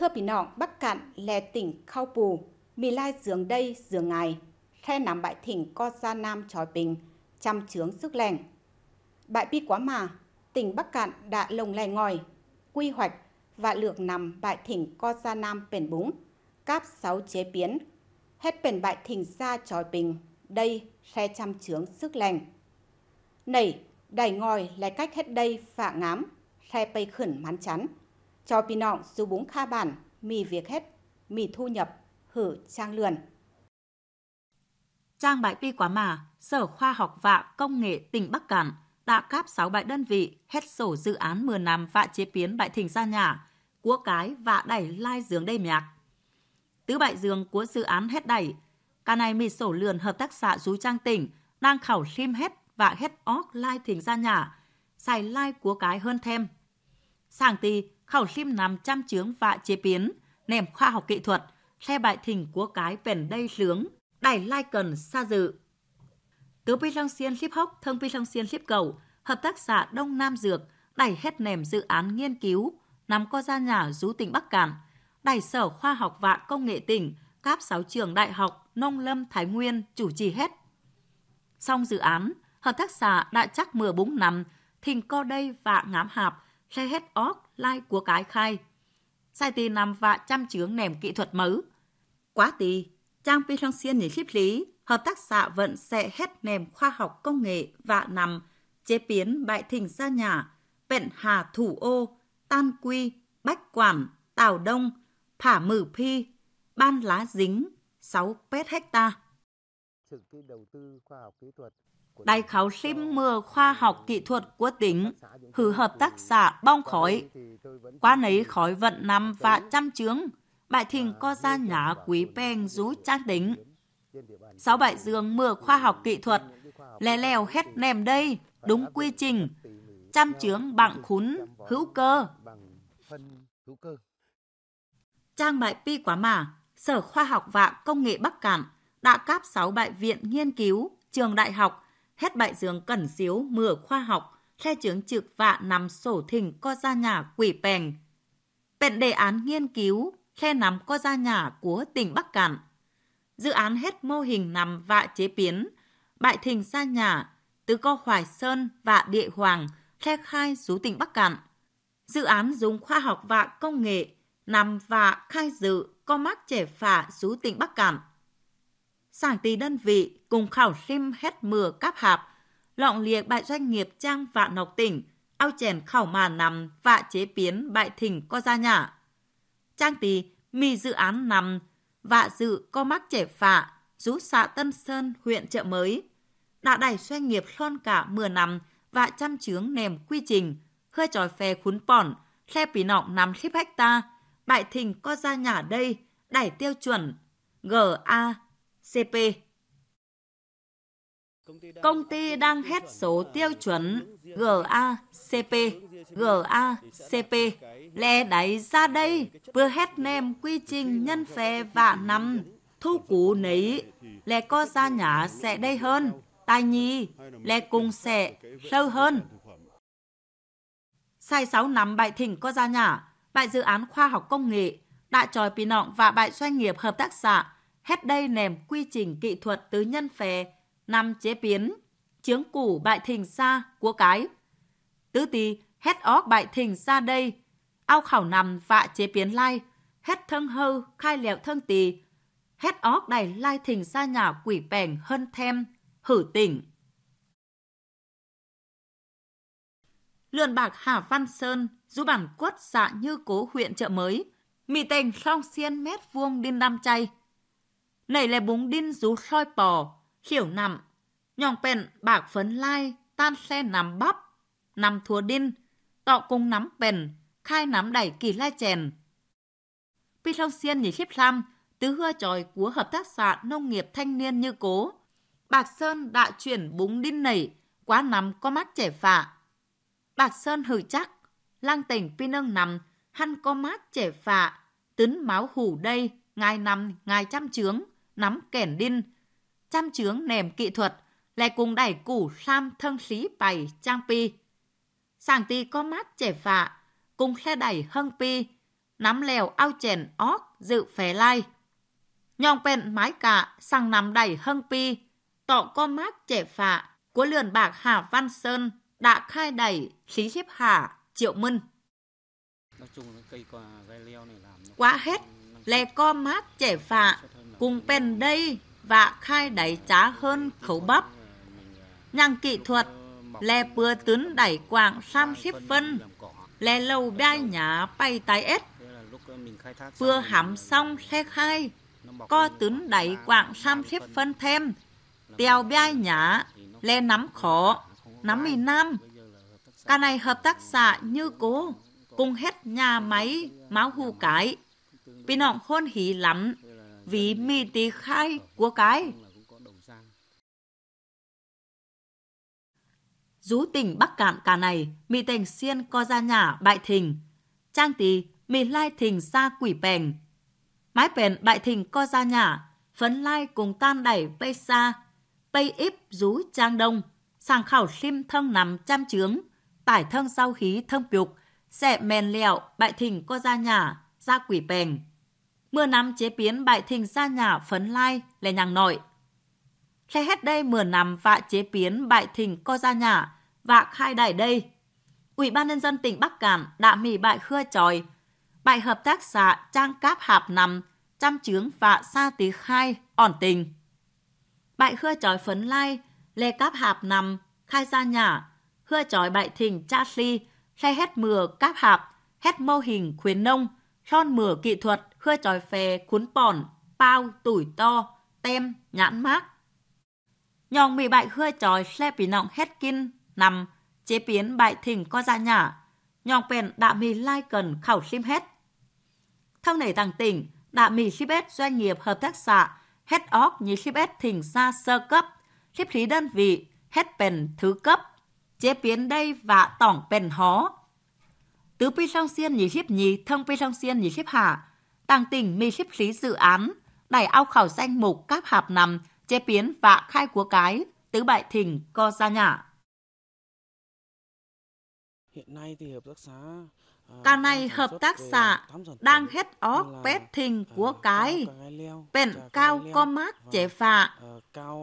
thưa bị nọng Bắc Cạn lè tỉnh Khao Pù, mì lai giường đây giường ngày, khe nằm bãi thỉnh co gia nam tròi bình, chăm chướng sức lẻng. Bãi bi quá mà, tỉnh Bắc Cạn đã lồng lè ngòi, quy hoạch và lược nằm bãi thỉnh co gia nam bền búng, cáp sáu chế biến, hết bền bãi thỉnh ra tròi bình, đây khe chăm chướng sức lành. Nảy, đẩy ngòi là cách hết đây phạ ngám, khe bay khẩn mán chắn, cho pi nọng dù búng kha bản, mì việc hết, mì thu nhập, hử trang lườn. Trang bãi pi quá mà, Sở Khoa học và Công nghệ tỉnh Bắc Cạn đã cáp 6 bãi đơn vị hết sổ dự án 10 năm và chế biến bãi thỉnh ra nhà, cua cái và đẩy lai giường đây nhạc. Tứ bãi giường của dự án hết đẩy, cả này mì sổ lườn hợp tác xã Rú Trang tỉnh đang khảo sim hết và hết óc lai thỉnh ra nhà, xài lai cua cái hơn thêm. Sàng tì khẩu sim nằm chăm chướng vạ chế biến, nèm khoa học kỹ thuật, xe bại thỉnh của cái bền đây sướng, đẩy lai cần xa dự. Tứ bi long xiên ship hốc thân bi long xiên ship cầu, hợp tác xã Đông Nam Dược, đẩy hết nềm dự án nghiên cứu, nắm co ra nhà rú tỉnh Bắc Cạn, đẩy sở khoa học và công nghệ tỉnh, các sáu trường đại học, nông lâm Thái Nguyên chủ trì hết. Xong dự án, hợp tác xã đã chắc mưa búng nằm, thình co đây và ngám hạp, xe hết óc lai của cái khai. Sai tì nằm và chăm chướng nền kỹ thuật mới. Quá tì, trang phi trong xiên nhỉ khiếp lý, hợp tác xã vẫn sẽ hết nền khoa học công nghệ và nằm chế biến bại thình ra nhà, vẹn hà thủ ô, tan quy, bách quản, tào đông, thả mử phi, ban lá dính, 6 pet hecta. đầu tư khoa học kỹ thuật đại khảo sim mưa khoa học kỹ thuật của tỉnh, hử hợp tác xã bong khói. Qua nấy khói vận năm và trăm chướng, bại thình co ra nhá quý beng rú trang tính. Sáu bại dương mưa khoa học kỹ thuật, lè lèo hết nèm đây, đúng quy trình, trăm chướng bằng khún, hữu cơ. Trang bại pi quá mà, Sở Khoa học và Công nghệ Bắc Cạn đã cáp 6 bại viện nghiên cứu, trường đại học, hết bại giường cẩn xíu mưa khoa học, khe chướng trực vạ nằm sổ thỉnh co ra nhà quỷ bèng. Bèn đề án nghiên cứu, khe nằm co ra nhà của tỉnh Bắc Cạn. Dự án hết mô hình nằm vạ chế biến, bại thình ra nhà, từ co Hoài Sơn vạ Địa Hoàng, khe khai rú tỉnh Bắc Cạn. Dự án dùng khoa học vạ công nghệ, nằm vạ khai dự co mắc trẻ phả rú tỉnh Bắc Cạn giảng tỷ đơn vị cùng khảo sim hết mưa cáp hạp, lọng liệt bại doanh nghiệp trang vạn nọc tỉnh, ao chèn khảo mà nằm và chế biến bại thỉnh co ra nhả. Trang tỷ mì dự án nằm và dự co mắc trẻ phạ, rú xã Tân Sơn, huyện Chợ Mới. Đã đẩy doanh nghiệp lon cả mưa nằm và chăm chướng nềm quy trình, hơi tròi phè khốn pỏn, xe pì nọng nằm khíp hecta, bại thỉnh co ra nhà đây, đẩy tiêu chuẩn, GA CP. Công ty đang hết số tiêu chuẩn GACP, GACP, lè đẩy ra đây, vừa hết nem quy trình nhân phê vạ năm, thu cú nấy, lè có ra nhà sẽ đây hơn, tài nhi, lè cùng sẽ sâu hơn. Sai 6 năm bại thỉnh có ra nhà, bại dự án khoa học công nghệ, đại tròi pì nọng và bại doanh nghiệp hợp tác xã hết đây nèm quy trình kỹ thuật tứ nhân phè, năm chế biến, chướng củ bại thình xa của cái. Tứ tì hết óc bại thình xa đây, ao khảo nằm vạ chế biến lai, hết thân hư khai lẹo thân tì, hết óc đầy lai thình xa nhà quỷ bèng hơn thêm, hử tỉnh. Lượn bạc Hà Văn Sơn, du bản quất xạ như cố huyện chợ mới, mì tành song xiên mét vuông điên đam chay, nảy lè búng đinh rú soi pò hiểu nằm, nhòng bèn bạc phấn lai, tan xe nằm bắp, nằm thua đinh, tọ cùng nắm bèn, khai nắm đẩy kỳ lai chèn. Pi long xiên nhỉ khiếp lam, tứ hưa tròi của hợp tác xã nông nghiệp thanh niên như cố. Bạc Sơn đã chuyển búng đinh nảy, quá nắm có mắt trẻ phạ. Bạc Sơn hử chắc, lang tỉnh pi nâng nằm, hăn có mát trẻ phạ, tấn máu hủ đây, ngài nằm, ngài chăm chướng, nắm kẻn đinh, chăm chướng nềm kỹ thuật, lè cùng đẩy củ sam thân xí bày trang pi. Sàng ti có mát trẻ phạ, cùng khe đẩy hưng pi, nắm lèo ao chèn óc dự phé lai. Nhong pen mái cả, sang nắm đẩy hưng pi, tọ con mát trẻ phạ, của lườn bạc Hà Văn Sơn đã khai đẩy khí hiếp hạ triệu mân. quá hết lè co mát trẻ phạ cùng bên đây và khai đẩy trá hơn khẩu bắp. Nhàng kỹ thuật, lè bừa tướng đẩy quảng sam xếp phân, lè lâu bai nhá bay tái ếch Bừa hãm xong xe khai, co tướng đẩy quảng sam xếp phân thêm, tèo bai nhá, lè nắm khó, nắm mì nam. Cả này hợp tác xã như cố, cùng hết nhà máy, máu hù cái. Vì nọng hôn hí lắm, vì mi tì khai của cái. Rú tỉnh Bắc Cạn cả này, mì thành xiên co ra nhà bại thình. Trang tì mì lai thình xa quỷ bèn Mái bèn bại thình co ra nhà, phấn lai cùng tan đẩy bay xa. Bay íp rú trang đông, sàng khảo sim thân nằm chăm chướng, tải thân sau khí thân piục, sẽ mèn lẹo bại thình co ra nhà, ra quỷ bèn mưa nằm chế biến bại thình gia nhà phấn lai là nhàng nội. Lê hết đây mưa nằm vạ chế biến bại thình co ra nhà vạ khai đài đây. Ủy ban nhân dân tỉnh Bắc Cạn đã mì bại khưa tròi, bại hợp tác xã trang cáp hạp nằm, chăm chướng vạ xa tí khai, ổn tình. Bại khưa tròi phấn lai, lê cáp hạp nằm, khai ra nhà, khưa tròi bại thình cha si, khai hết mưa cáp hạp, hết mô hình khuyến nông, son mửa kỹ thuật khơi tròi phè cuốn bòn, bao tuổi to, tem, nhãn mát. Nhòng mì bại khơi tròi xe bị nọng hết kinh, nằm, chế biến bại thỉnh co ra dạ nhả. Nhòng bèn đạ mì lai cần khảo sim hết. Thăng nể tàng tỉnh, đạ mì ship doanh nghiệp hợp tác xã, hết óc như ship thỉnh ra sơ cấp, ship lý đơn vị, hết bền thứ cấp, chế biến đây và tỏng bền hó. Tứ pi song xiên nhì ship nhì, thông pi song xiên nhì ship hạ, tàng tỉnh mê xếp lý dự án, đẩy ao khảo danh mục các hạp nằm, chế biến và khai của cái, tứ bại thỉnh co ra nhà Hiện nay thì hợp tác xã à, Cả này hợp tác xã đang hết ó pét thình à, của cái, bền cao co vâng, à, mát chế phạ,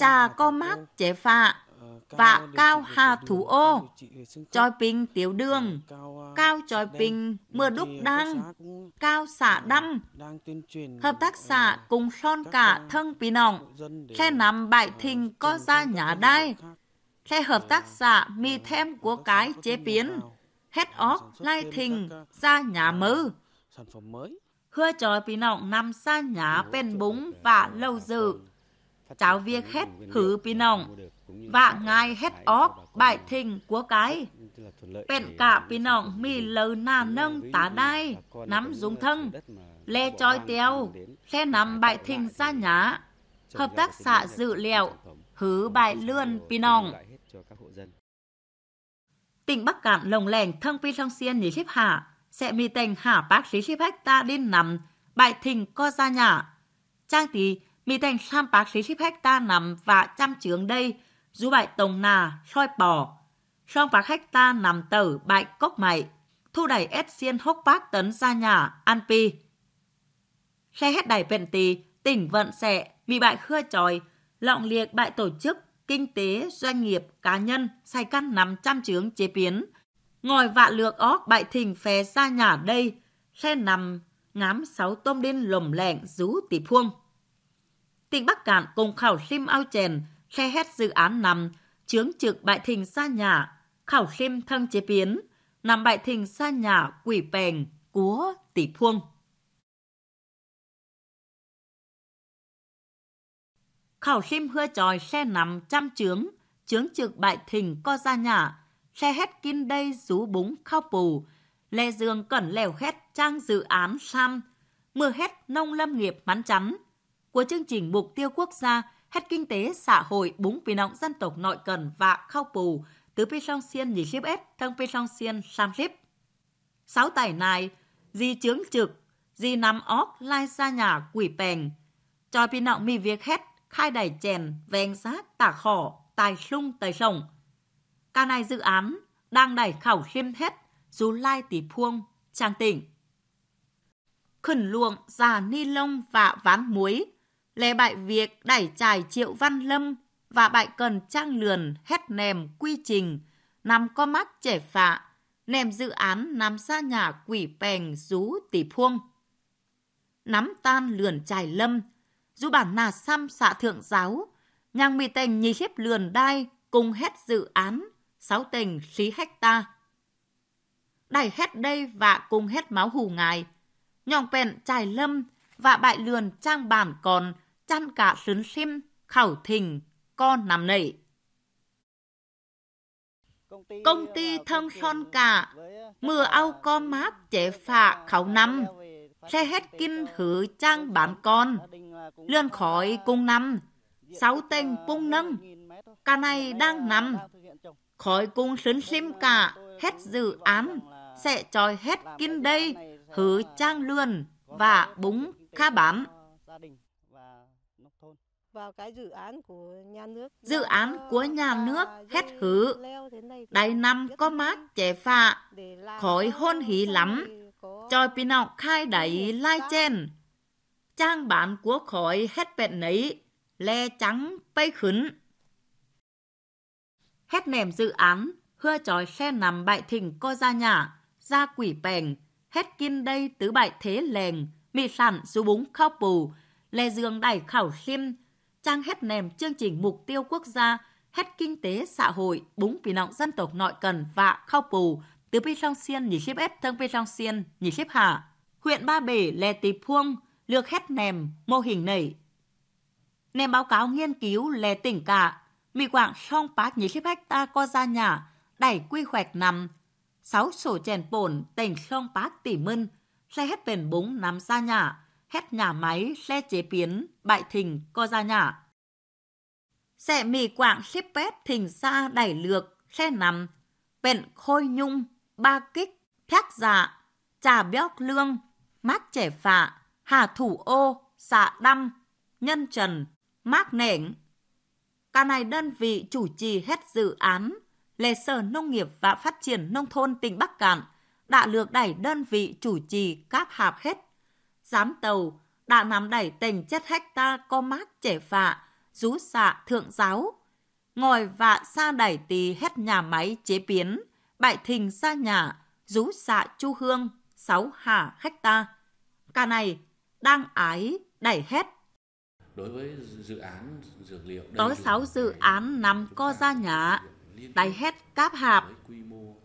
trà co mát chế phạ, và cao hà thủ ô, choi pin tiểu vâng, đường, cao Tròi Bình, Mưa Đúc Đăng, Cao xả đâm Hợp tác xã cùng son cả ờ, thân Pí Nọng, Khe nằm Bại Thình có ra nhà đai, Khe hợp tác xã mi Thêm của Cái Chế Biến, Hết óc Lai Thình ra nhà mơ. Hưa Tròi Pí Nọng nằm xa nhà bên búng và lâu dự. Cháu việc hết hử Pí Nọng, và ngài hết óc bài thình của cái bèn cả pin ổng mì lờ nà nâng tá đai nắm dùng thân lê chói teo lê nằm bài thình ra nhá hợp tác xã dự liệu hứ bài lươn pin ổng tỉnh bắc cạn lồng lèn thân pin long xiên nhỉ xếp hạ sẽ mì tình hạ bác sĩ xếp hách ta đi nằm bài thình co ra nhá trang tí mì tình sam bác sĩ xếp hách ta nằm và chăm trường đây dù bại tổng nà, soi bò. Xong phá khách ta nằm tử bại cốc mày, thu đẩy ép xiên hốc bác tấn ra nhà, an pi. Xe hết đẩy vẹn tì, tỉnh vận xẹ, bị bại khưa tròi, lọng liệt bại tổ chức, kinh tế, doanh nghiệp, cá nhân, say căn nắm trăm chướng chế biến. Ngồi vạ lược óc bại thình phé ra nhà đây, xe nằm ngám sáu tôm điên lồm lẻng rú tỷ phuông. Tỉnh Bắc Cạn cùng khảo sim ao chèn, khe hết dự án nằm chướng trực bại thình xa nhà khảo xem thân chế biến nằm bại thình xa nhà quỷ bèn cúa tỷ phuông khảo xem hưa tròi xe nằm trăm chướng chướng trực bại thình co ra nhà xe hết kín đây rú búng khao pù lê dương cẩn lèo khét trang dự án sam mưa hết nông lâm nghiệp mắn chắn của chương trình mục tiêu quốc gia hết kinh tế xã hội búng vì nọng dân tộc nội cần và khao pù từ phi song xiên nhị ship ép thân phi song xiên sam ship sáu tài này di chướng trực di nắm óc lai ra nhà quỷ pèn cho phi nọng mi việc hết khai đài chèn vén sát tả khổ tài sung tài sổng ca này dự án đang đẩy khảo khiêm hết dù lai tỷ phuông trang tỉnh khẩn luộng già ni lông và ván muối lễ bại việc đẩy trải Triệu Văn Lâm và bại cần trang lườn hết nèm quy trình, nằm có mắt trẻ phạ, nèm dự án nằm xa nhà quỷ pèn rú tỷ phuông. Nắm tan lườn trải lâm, dù bản nà xăm xạ thượng giáo, nhang mì tình nhì khiếp lườn đai cùng hết dự án, sáu tình xí khí ta Đẩy hết đây và cùng hết máu hù ngài, nhòng pèn trải lâm và bại lườn trang bản còn chăn cả sướng sim khảo thình co nằm nảy. Công ty thân son cả, mưa ao co mát chế phạ khảo năm, xe hết kinh hử trang bán con, lươn khỏi cung năm, sáu tên bung nâng, cả này đang nằm, khỏi cung sướng sim cả, hết dự án, sẽ tròi hết kinh đây, hử trang lươn và búng kha bám. Dự án của nhà nước ờ, hết hứa. Đại năm có mát chế phạ, khỏi hôn hỉ lắm. Cho pin học khai đẩy lai chen. Trang bản của khỏi hết bệnh nấy le trắng bay khứng. Hết nềm dự án, hưa chói xe nằm bại thỉnh co ra nhà, ra quỷ bèng, hết kim đây tứ bại thế lèn mì sản dù búng khóc bù, lê dương đẩy khảo xiêm, trang hết nềm chương trình mục tiêu quốc gia hết kinh tế xã hội búng vì nọng dân tộc nội cần và khao phù từ pi song xiên nhỉ xếp ép thân pi song xiên nhỉ xếp hạ huyện ba bể lè tì phuông lược hết nèm mô hình này nèm báo cáo nghiên cứu lè tỉnh cả mì quảng song bác nhỉ xếp hách ta co ra nhà đẩy quy hoạch nằm sáu sổ chèn bổn tỉnh song bác tỉ mân xe hết bền búng nằm ra nhà khép nhà máy xe chế biến bại thình co ra nhà. Xe mì quạng xếp bếp thình xa đẩy lược, xe nằm, vẹn khôi nhung, ba kích, thác dạ, trà béo lương, mát trẻ phạ, hà thủ ô, xạ đâm, nhân trần, mát nẻng. Cả này đơn vị chủ trì hết dự án, lề Sở Nông nghiệp và Phát triển Nông thôn tỉnh Bắc Cạn đã lược đẩy đơn vị chủ trì cáp hạp hết giám tàu, đã nắm đẩy tình chất hách ta co mát trẻ phạ, rú xạ thượng giáo. Ngồi vạ xa đẩy tì hết nhà máy chế biến, bại thình xa nhà, rú xạ chu hương, sáu hà khách ta. Cả này, đang ái, đẩy hết. Đối với dự án dược liệu... Có 6 dự án nằm co ra nhà, đẩy hết cáp hạp.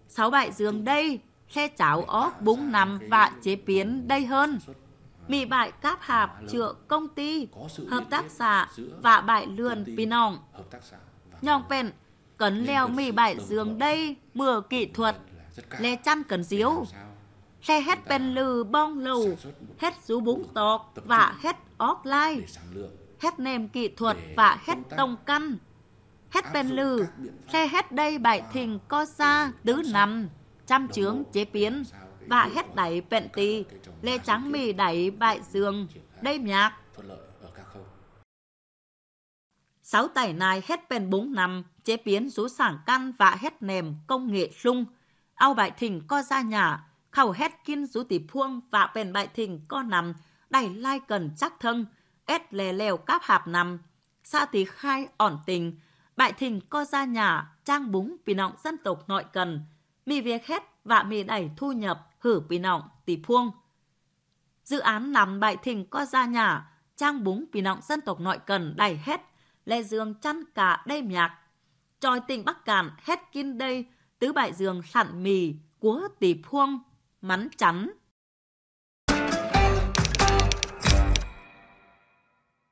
Sáu bại giường đây, xe cháo ó búng nằm vạ chế biến đây hơn mì bại cáp hạp chữa công ty, hợp tác xã và bại lườn pì nòng. Nhòng pen cấn leo mì bại dương đây mưa kỹ thuật, lê chăn cấn diếu. Xe hết pen lừ bong lầu, hết rú búng tọt và hết óc lai, hết nềm kỹ thuật và hết tông căn. Hết pen lừ, xe hết đây bại thình co xa tứ nằm, chăm chướng chế biến và hết đẩy bẹn Tì, Lê trắng Mì đẩy Bại Dương, Đây Nhạc. Sáu tẩy này hết bên 4 năm, chế biến rú sảng căn và hết nềm công nghệ sung. Ao bại thỉnh co ra nhà, khẩu hết kinh rú tỷ phuông và bên bại thỉnh co nằm, đẩy lai cần chắc thân, ép lè lèo cáp hạp nằm. sa tí khai ổn tình, bại thỉnh co ra nhà, trang búng vì nọng dân tộc nội cần, mì việc hết và mì đẩy thu nhập hử bì nọng tỷ phuông. Dự án nằm bại thình có gia nhà, trang búng bì nọng dân tộc nội cần đầy hết, lê dương chăn cả đây nhạc. Tròi tỉnh Bắc Cạn hết kinh đây, tứ bại dương sẵn mì, cúa tỷ phuông, mắn chắn,